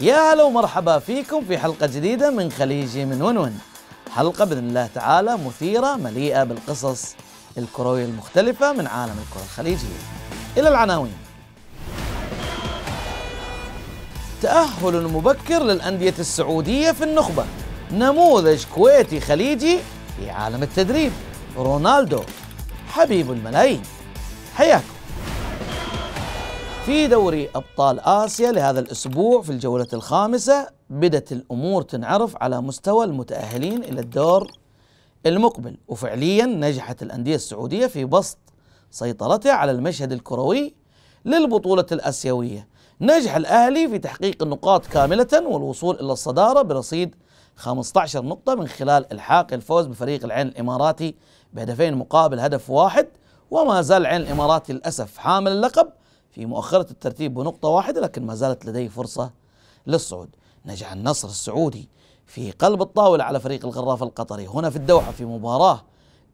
يا هلا ومرحبا فيكم في حلقة جديدة من خليجي من ون ون حلقة بإذن الله تعالى مثيرة مليئة بالقصص الكروية المختلفة من عالم الكرة الخليجية إلى العناوين تأهل مبكر للأندية السعودية في النخبة نموذج كويتي خليجي في عالم التدريب رونالدو حبيب الملايين حياكم في دوري أبطال آسيا لهذا الأسبوع في الجولة الخامسة بدت الأمور تنعرف على مستوى المتأهلين إلى الدور المقبل وفعليا نجحت الأندية السعودية في بسط سيطرتها على المشهد الكروي للبطولة الآسيوية نجح الأهلي في تحقيق النقاط كاملة والوصول إلى الصدارة برصيد 15 نقطة من خلال إلحاق الفوز بفريق العين الإماراتي بهدفين مقابل هدف واحد وما زال العين الإماراتي للأسف حامل اللقب في مؤخرة الترتيب بنقطة واحدة لكن ما زالت لديه فرصة للصعود نجح النصر السعودي في قلب الطاولة على فريق الغراف القطري هنا في الدوحة في مباراة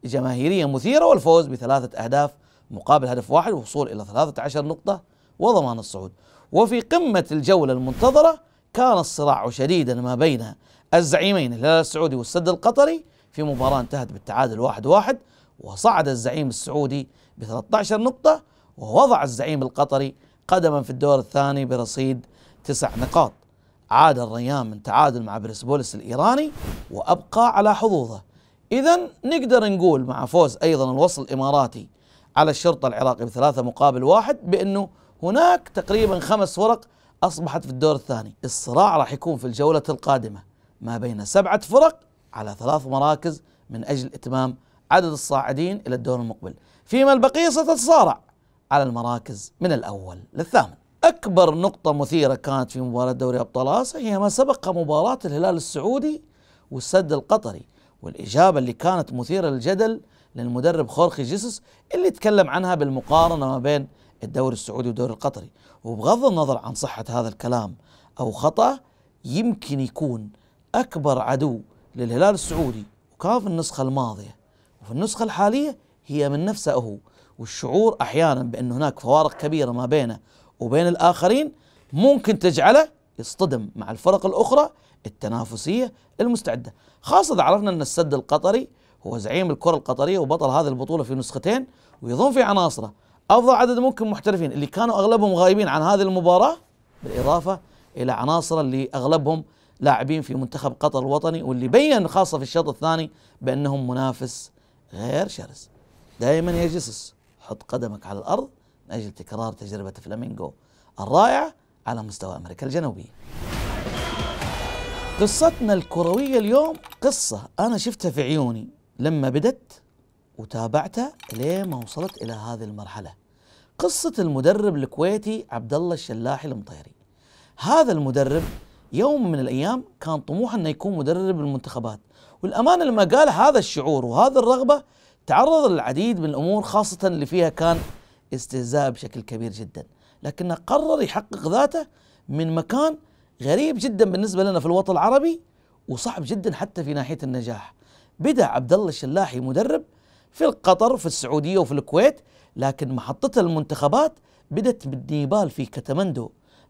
جماهيرية مثيرة والفوز بثلاثة أهداف مقابل هدف واحد والوصول إلى 13 نقطة وضمان الصعود وفي قمة الجولة المنتظرة كان الصراع شديدا ما بين الزعيمين الهلال السعودي والسد القطري في مباراة انتهت بالتعادل واحد واحد وصعد الزعيم السعودي ب 13 نقطة ووضع الزعيم القطري قدما في الدور الثاني برصيد تسع نقاط عاد الريان من تعادل مع برسبوليس الإيراني وأبقى على حظوظه إذا نقدر نقول مع فوز أيضا الوصل الإماراتي على الشرطة العراقي بثلاثة مقابل واحد بأنه هناك تقريبا خمس فرق أصبحت في الدور الثاني الصراع راح يكون في الجولة القادمة ما بين سبعة فرق على ثلاث مراكز من أجل إتمام عدد الصاعدين إلى الدور المقبل فيما البقية ستتصارع على المراكز من الأول للثامن أكبر نقطة مثيرة كانت في مباراة دوري أبطال آسيا هي ما سبق مباراة الهلال السعودي والسد القطري والإجابة اللي كانت مثيرة للجدل للمدرب خورخي جيسوس اللي تكلم عنها بالمقارنة ما بين الدوري السعودي والدوري القطري وبغض النظر عن صحة هذا الكلام أو خطأ يمكن يكون أكبر عدو للهلال السعودي وكان في النسخة الماضية وفي النسخة الحالية هي من نفسه هو والشعور احيانا بان هناك فوارق كبيره ما بينه وبين الاخرين ممكن تجعله يصطدم مع الفرق الاخرى التنافسيه المستعده، خاصه اذا عرفنا ان السد القطري هو زعيم الكره القطريه وبطل هذه البطوله في نسختين ويضم في عناصره افضل عدد ممكن محترفين اللي كانوا اغلبهم غايبين عن هذه المباراه بالاضافه الى عناصره اللي اغلبهم لاعبين في منتخب قطر الوطني واللي بين خاصه في الشوط الثاني بانهم منافس غير شرس. دائما يجسس حط قدمك على الأرض من أجل تكرار تجربة فلامينغو الرائعة على مستوى أمريكا الجنوبية قصتنا الكروية اليوم قصة أنا شفتها في عيوني لما بدت وتابعتها لين ما وصلت إلى هذه المرحلة قصة المدرب الكويتي عبد الله الشلاحي المطيري هذا المدرب يوم من الأيام كان طموحه أنه يكون مدرب المنتخبات والأمانة لما قال هذا الشعور وهذا الرغبة تعرض للعديد من الامور خاصه اللي فيها كان استهزاء بشكل كبير جدا لكنه قرر يحقق ذاته من مكان غريب جدا بالنسبه لنا في الوطن العربي وصعب جدا حتى في ناحيه النجاح بدا عبد الله الشلاحي مدرب في القطر في السعوديه وفي الكويت لكن محطته المنتخبات بدت بالنيبال في كتمندو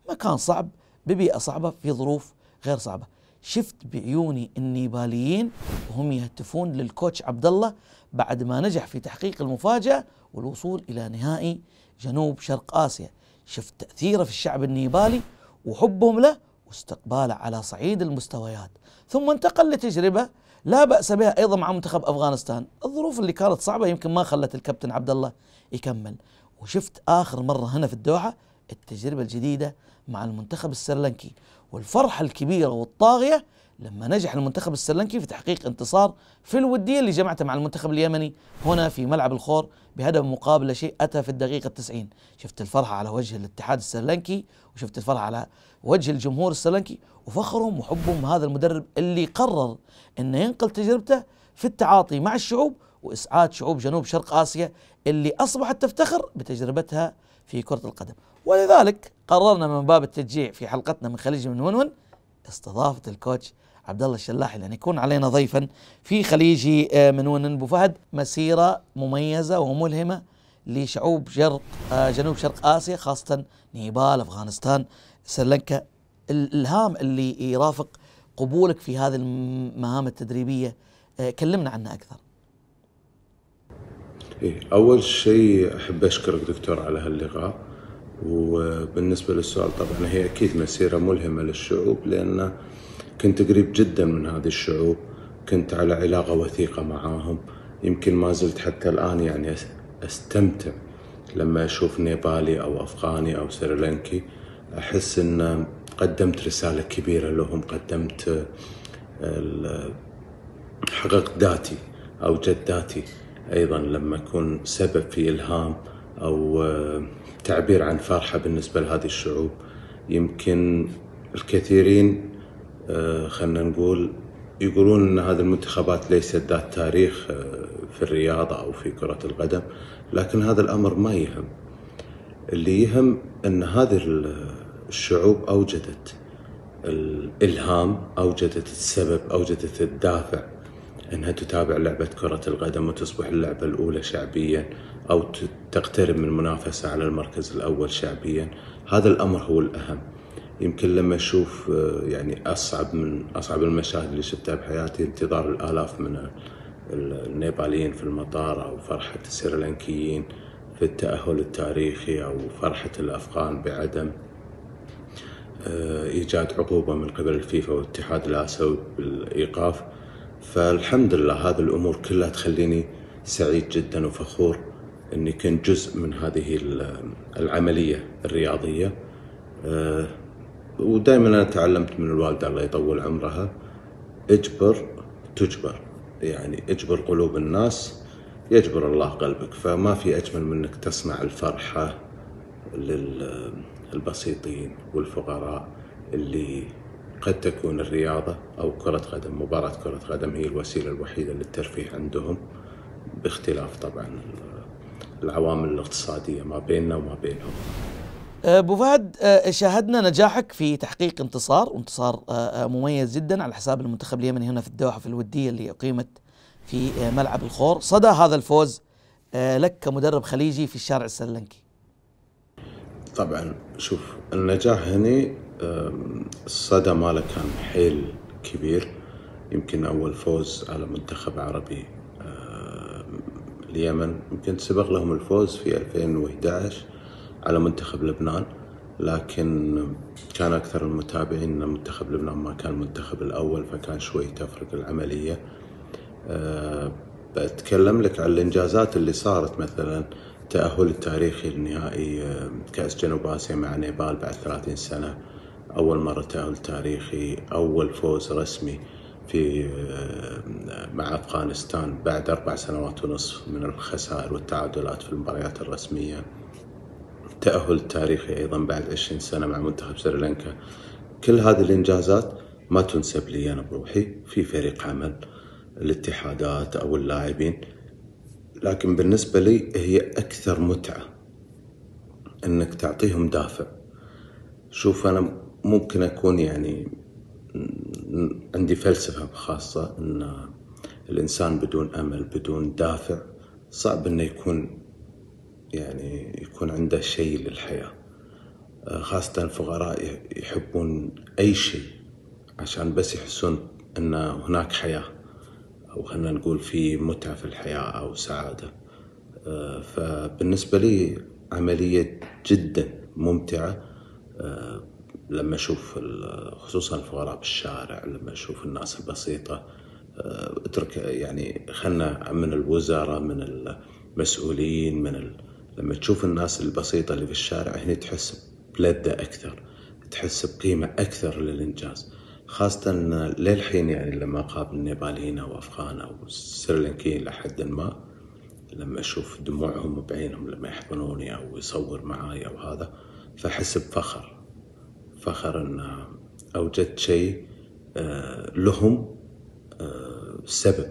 مكان صعب ببيئه صعبه في ظروف غير صعبه شفت بعيوني النيباليين وهم يهتفون للكوتش عبد الله بعد ما نجح في تحقيق المفاجأة والوصول إلى نهائي جنوب شرق آسيا شفت تأثيره في الشعب النيبالي وحبهم له واستقباله على صعيد المستويات ثم انتقل لتجربة لا بأس بها أيضا مع منتخب أفغانستان الظروف اللي كانت صعبة يمكن ما خلت الكابتن عبد الله يكمل وشفت آخر مرة هنا في الدوحة التجربة الجديدة مع المنتخب السريلانكي والفرحة الكبيرة والطاغية لما نجح المنتخب السريلانكي في تحقيق انتصار في الودية اللي جمعته مع المنتخب اليمني هنا في ملعب الخور بهدف مقابل شيء أتى في الدقيقة 90 شفت الفرحة على وجه الاتحاد السريلانكي وشفت الفرحة على وجه الجمهور السريلانكي وفخرهم وحبهم هذا المدرب اللي قرر أنه ينقل تجربته في التعاطي مع الشعوب وإسعاد شعوب جنوب شرق آسيا اللي أصبحت تفتخر بتجربتها في كرة القدم ولذلك قررنا من باب التشجيع في حلقتنا من خليج من ونون استضافة الكوتش عبد الله الشلاحي لان يكون علينا ضيفا في خليجي من ون ابو فهد مسيره مميزه وملهمه لشعوب شرق جنوب شرق اسيا خاصه نيبال افغانستان سريلانكا الالهام اللي يرافق قبولك في هذه المهام التدريبيه كلمنا عنها اكثر إيه أول شيء أحب أشكرك دكتور على هاللقاء وبالنسبة للسؤال طبعا هي أكيد مسيرة ملهمة للشعوب لأن كنت قريب جدا من هذه الشعوب كنت على علاقة وثيقة معاهم يمكن ما زلت حتى الآن يعني أستمتع لما أشوف نيبالي أو أفغاني أو سريلانكي أحس أن قدمت رسالة كبيرة لهم قدمت حققت ذاتي او جد ذاتي أيضا لما أكون سبب في إلهام أو آه، تعبير عن فرحة بالنسبة لهذه الشعوب يمكن الكثيرين آه، خلنا نقول يقولون ان هذه المنتخبات ليست ذات تاريخ آه، في الرياضه او في كره القدم لكن هذا الامر ما يهم اللي يهم ان هذه الشعوب اوجدت الالهام اوجدت السبب اوجدت الدافع أنها تتابع لعبة كرة القدم وتصبح اللعبة الأولى شعبيا أو تقترب من المنافسة على المركز الأول شعبيا هذا الأمر هو الأهم يمكن لما أشوف آه، يعني أصعب من أصعب المشاهد اللي شفتها بحياتي انتظار الآلاف من النيباليين في المطار أو فرحة السريلانكيين في التأهل التاريخي أو فرحة الأفغان بعدم آه، إيجاد عقوبة من قبل الفيفا والاتحاد الآسيوي بالإيقاف فالحمد لله هذه الأمور كلها تخليني سعيد جدا وفخور أني كنت جزء من هذه العملية الرياضية أه، ودائما أنا تعلمت من الوالدة الله يطول عمرها اجبر تجبر يعني اجبر قلوب الناس يجبر الله قلبك فما في أجمل من أنك تصنع الفرحة للبسيطين والفقراء اللي قد تكون الرياضة أو كرة قدم مباراة كرة قدم هي الوسيلة الوحيدة للترفيه عندهم باختلاف طبعا العوامل الاقتصادية ما بيننا وما بينهم أه، ابو فهد أه، شاهدنا نجاحك في تحقيق انتصار وانتصار أه، مميز جدا على حساب المنتخب اليمني هنا في الدوحه في الوديه اللي اقيمت في ملعب الخور صدى هذا الفوز لك كمدرب خليجي في الشارع السريلانكي طبعا شوف النجاح هنا الصدى ماله كان حيل كبير يمكن أول فوز على منتخب عربي اليمن يمكن سبق لهم الفوز في 2011 على منتخب لبنان لكن كان أكثر المتابعين أن منتخب لبنان ما كان المنتخب الأول فكان شوي تفرق العملية بتكلم أه، لك على الإنجازات اللي صارت مثلا تاهل التاريخي لنهائي كأس جنوب آسيا مع نيبال بعد 30 سنة أول مرة تأهل تاريخي أول فوز رسمي في آه، مع أفغانستان بعد أربع سنوات ونصف من الخسائر والتعادلات في المباريات الرسمية تأهل تاريخي أيضا بعد 20 سنة مع منتخب سريلانكا كل هذه الإنجازات ما تنسب لي أنا بروحي في فريق عمل الاتحادات أو اللاعبين لكن بالنسبة لي هي أكثر متعة أنك تعطيهم دافع شوف أنا ممكن أكون يعني عندي فلسفة خاصة أن الإنسان بدون أمل بدون دافع صعب أنه يكون يعني يكون عنده شيء للحياة آه، خاصة الفقراء يحبون أي شيء عشان بس يحسون أن هناك حياة أو خلينا نقول في متعة في الحياة أو سعادة آه، فبالنسبة لي عملية جدا ممتعة آه، لما اشوف خصوصا الفقراء بالشارع لما اشوف الناس البسيطه آه، اترك يعني خلنا من الوزراء من المسؤولين من ال... لما تشوف الناس البسيطه اللي في الشارع هنا تحس بلذه اكثر تحس بقيمه اكثر للانجاز خاصة للحين يعني لما أقابل نيباليين أو أفغان أو سريلانكيين لحد ما لما أشوف دموعهم بعينهم لما يحضنوني أو يصور معاي أو هذا فأحس بفخر فخر أن أوجدت شيء آه، لهم آه، سبب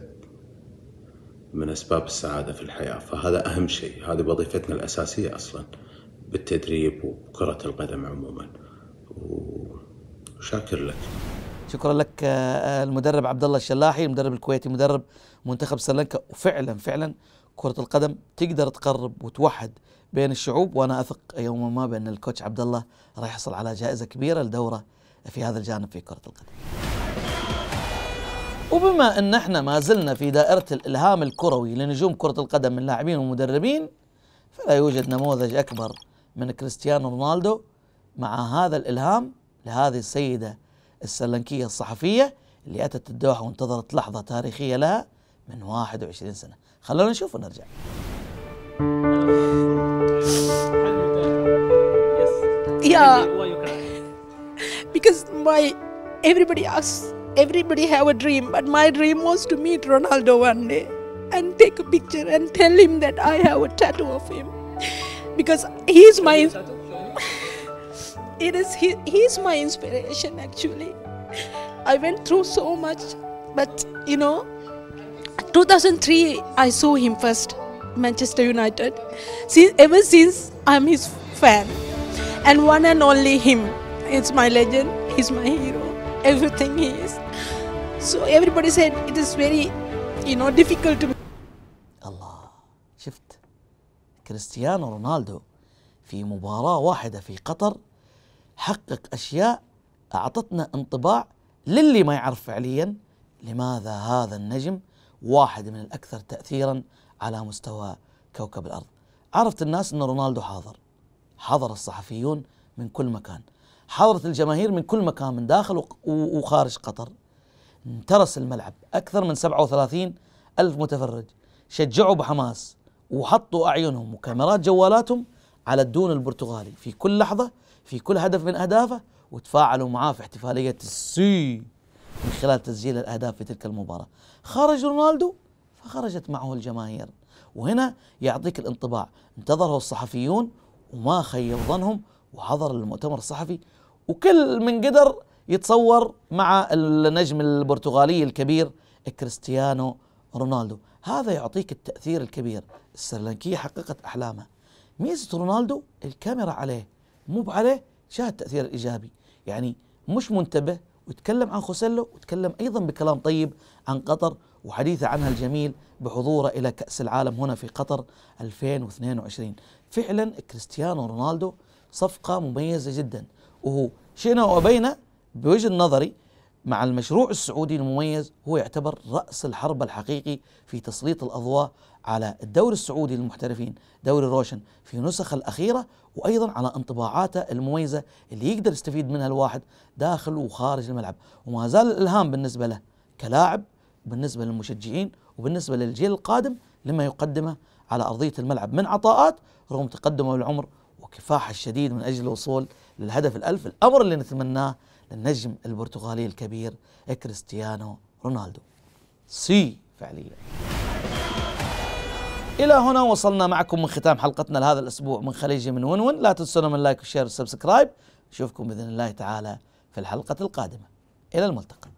من أسباب السعادة في الحياة فهذا أهم شيء هذه وظيفتنا الأساسية أصلا بالتدريب وكرة القدم عموما وشاكر لك شكرا لك آه، المدرب عبد الله الشلاحي المدرب الكويتي مدرب منتخب سريلانكا وفعلا فعلا كرة القدم تقدر تقرب وتوحد بين الشعوب وانا اثق يوما ما بان الكوتش عبد الله راح يحصل على جائزة كبيرة لدورة في هذا الجانب في كرة القدم. وبما ان احنا ما زلنا في دائرة الالهام الكروي لنجوم كرة القدم من لاعبين ومدربين فلا يوجد نموذج اكبر من كريستيانو رونالدو مع هذا الالهام لهذه السيدة السلنكية الصحفية اللي اتت الدوحة وانتظرت لحظة تاريخية لها من 21 سنة. خلونا نشوف ونرجع yeah because my everybody asks everybody have a dream but my dream was to meet ronaldo one day and take a picture and tell him that i have a tattoo of him because he's my it is he, he's my inspiration actually i went through so much but you know 2003 I saw him first Manchester United since ever since I'm his fan and one and only him it's my legend he's my hero everything he is so everybody said it is very you know difficult to الله شفت كريستيانو رونالدو في مباراة واحدة في قطر حقق أشياء أعطتنا انطباع للي ما يعرف فعليا لماذا هذا النجم واحد من الأكثر تأثيرا على مستوى كوكب الأرض عرفت الناس أن رونالدو حاضر حضر الصحفيون من كل مكان حضرت الجماهير من كل مكان من داخل وخارج قطر انترس الملعب أكثر من 37 ألف متفرج شجعوا بحماس وحطوا أعينهم وكاميرات جوالاتهم على الدون البرتغالي في كل لحظة في كل هدف من أهدافه وتفاعلوا معاه في احتفالية السي من خلال تسجيل الأهداف في تلك المباراة خرج رونالدو فخرجت معه الجماهير وهنا يعطيك الانطباع انتظره الصحفيون وما خيب ظنهم وحضر المؤتمر الصحفي وكل من قدر يتصور مع النجم البرتغالي الكبير كريستيانو رونالدو هذا يعطيك التأثير الكبير السريلانكية حققت أحلامها ميزة رونالدو الكاميرا عليه مو عليه شاهد التأثير الإيجابي يعني مش منتبه وتكلم عن خوسيلو وتكلم أيضا بكلام طيب عن قطر وحديثه عنها الجميل بحضوره إلى كأس العالم هنا في قطر 2022 فعلا كريستيانو رونالدو صفقة مميزة جدا وهو شئنا وأبينا بوجه نظري مع المشروع السعودي المميز هو يعتبر رأس الحرب الحقيقي في تسليط الأضواء على الدوري السعودي للمحترفين دوري روشن في نسخه الأخيرة وأيضا على انطباعاته المميزة اللي يقدر يستفيد منها الواحد داخل وخارج الملعب وما زال الإلهام بالنسبة له كلاعب بالنسبة للمشجعين وبالنسبة للجيل القادم لما يقدمه على أرضية الملعب من عطاءات رغم تقدمه بالعمر وكفاحه الشديد من أجل الوصول للهدف الألف الأمر اللي نتمناه للنجم البرتغالي الكبير كريستيانو رونالدو سي فعليا إلى هنا وصلنا معكم من ختام حلقتنا لهذا الأسبوع من خليجي من ونون لا تنسونا من لايك وشير وسبسكرايب نشوفكم بإذن الله تعالى في الحلقة القادمة إلى الملتقى